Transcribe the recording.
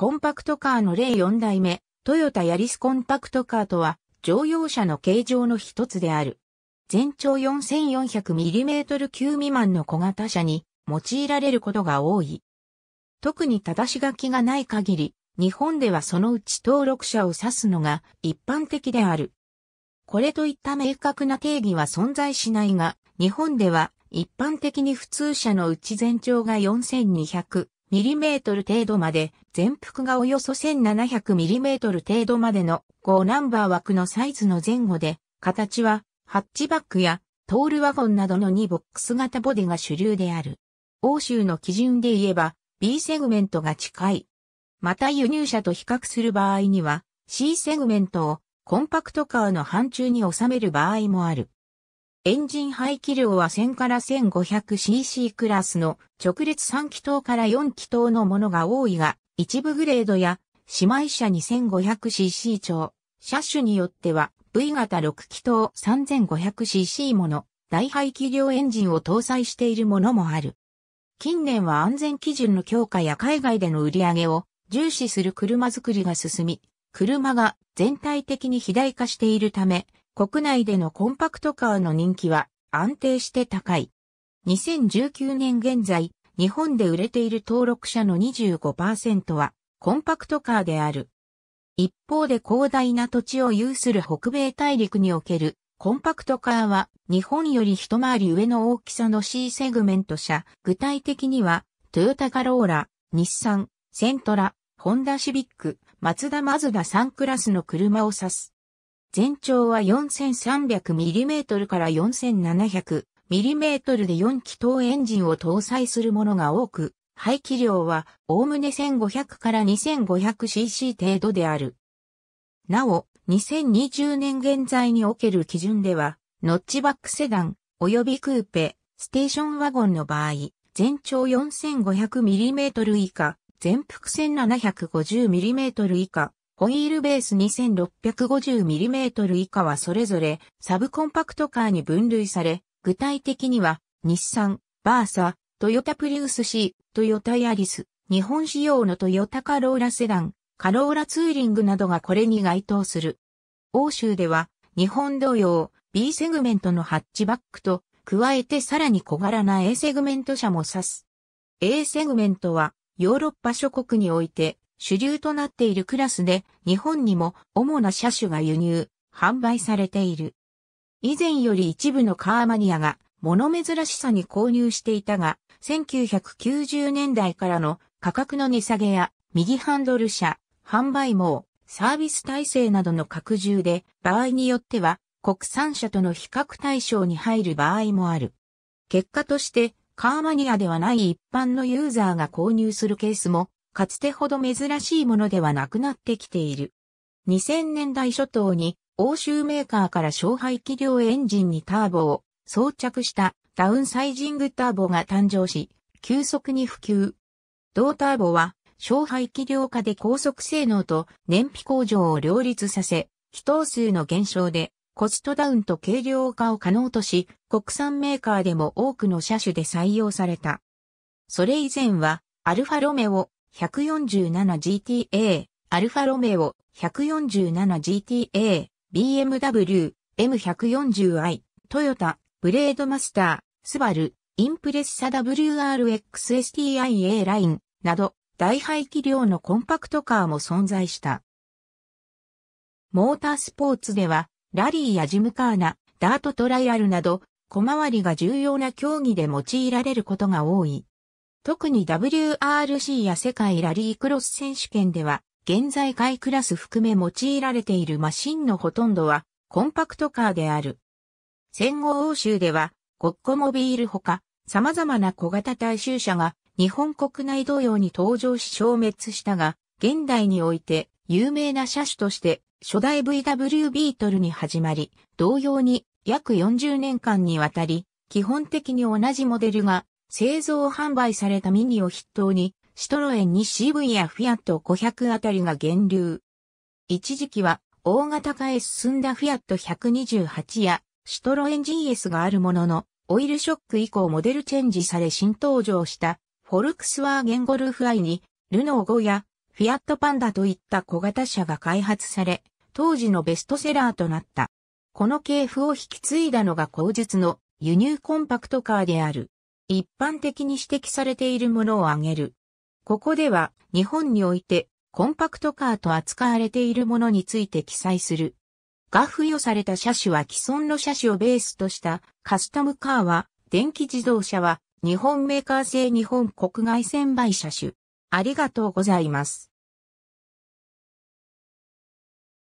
コンパクトカーの例4代目、トヨタヤリスコンパクトカーとは、乗用車の形状の一つである。全長 4400mm 級未満の小型車に用いられることが多い。特に正し書きがない限り、日本ではそのうち登録者を指すのが一般的である。これといった明確な定義は存在しないが、日本では一般的に普通車のうち全長が4200 mm 程度まで、全幅がおよそ 1700mm 程度までの5ナンバー枠のサイズの前後で、形はハッチバックやトールワゴンなどの2ボックス型ボディが主流である。欧州の基準で言えば B セグメントが近い。また輸入車と比較する場合には C セグメントをコンパクトカーの範疇に収める場合もある。エンジン排気量は1000から 1500cc クラスの直列3気筒から4気筒のものが多いが、一部グレードや姉妹車 2500cc 超、車種によっては V 型6気筒 3500cc もの大排気量エンジンを搭載しているものもある。近年は安全基準の強化や海外での売り上げを重視する車作りが進み、車が全体的に肥大化しているため、国内でのコンパクトカーの人気は安定して高い。2019年現在、日本で売れている登録者の25%はコンパクトカーである。一方で広大な土地を有する北米大陸におけるコンパクトカーは日本より一回り上の大きさの C セグメント車、具体的にはトヨタカローラ、日産、セントラ、ホンダシビック、マツダマズダ3クラスの車を指す。全長は 4300mm から 4700mm で4気筒エンジンを搭載するものが多く、排気量はおおむね1500から 2500cc 程度である。なお、2020年現在における基準では、ノッチバックセダン、及びクーペ、ステーションワゴンの場合、全長 4500mm 以下、全幅 1750mm 以下、ホイールベース 2650mm 以下はそれぞれサブコンパクトカーに分類され、具体的には日産、バーサ、トヨタプリウス C、トヨタヤリス、日本仕様のトヨタカローラセダン、カローラツーリングなどがこれに該当する。欧州では日本同様 B セグメントのハッチバックと加えてさらに小柄な A セグメント車も指す。A セグメントはヨーロッパ諸国において主流となっているクラスで日本にも主な車種が輸入、販売されている。以前より一部のカーマニアが物珍しさに購入していたが、1990年代からの価格の値下げや右ハンドル車、販売網、サービス体制などの拡充で場合によっては国産車との比較対象に入る場合もある。結果としてカーマニアではない一般のユーザーが購入するケースもかつてほど珍しいものではなくなってきている。2000年代初頭に欧州メーカーから小排気量エンジンにターボを装着したダウンサイジングターボが誕生し、急速に普及。同ターボは小排気量化で高速性能と燃費向上を両立させ、気筒数の減少でコストダウンと軽量化を可能とし、国産メーカーでも多くの車種で採用された。それ以前は、アルファロメオ、147GTA、アルファロメオ 147GTA、BMW、M140i、トヨタ、ブレードマスター、スバル、インプレッサ WRXSTIA ラインなど、大排気量のコンパクトカーも存在した。モータースポーツでは、ラリーやジムカーナ、ダートトライアルなど、小回りが重要な競技で用いられることが多い。特に WRC や世界ラリークロス選手権では、現在外クラス含め用いられているマシンのほとんどは、コンパクトカーである。戦後欧州では、ゴッコモビールほか、様々な小型大衆車が、日本国内同様に登場し消滅したが、現代において、有名な車種として、初代 VW ビートルに始まり、同様に、約40年間にわたり、基本的に同じモデルが製造販売されたミニを筆頭に、シトロエン 2CV やフィアット500あたりが源流。一時期は、大型化へ進んだフィアット128や、シトロエン GS があるものの、オイルショック以降モデルチェンジされ新登場した、フォルクスワーゲンゴルフアイに、ルノー5や、フィアットパンダといった小型車が開発され、当時のベストセラーとなった。この系譜を引き継いだのが後述の輸入コンパクトカーである。一般的に指摘されているものを挙げる。ここでは日本においてコンパクトカーと扱われているものについて記載する。が付与された車種は既存の車種をベースとしたカスタムカーは電気自動車は日本メーカー製日本国外専売車種。ありがとうございます。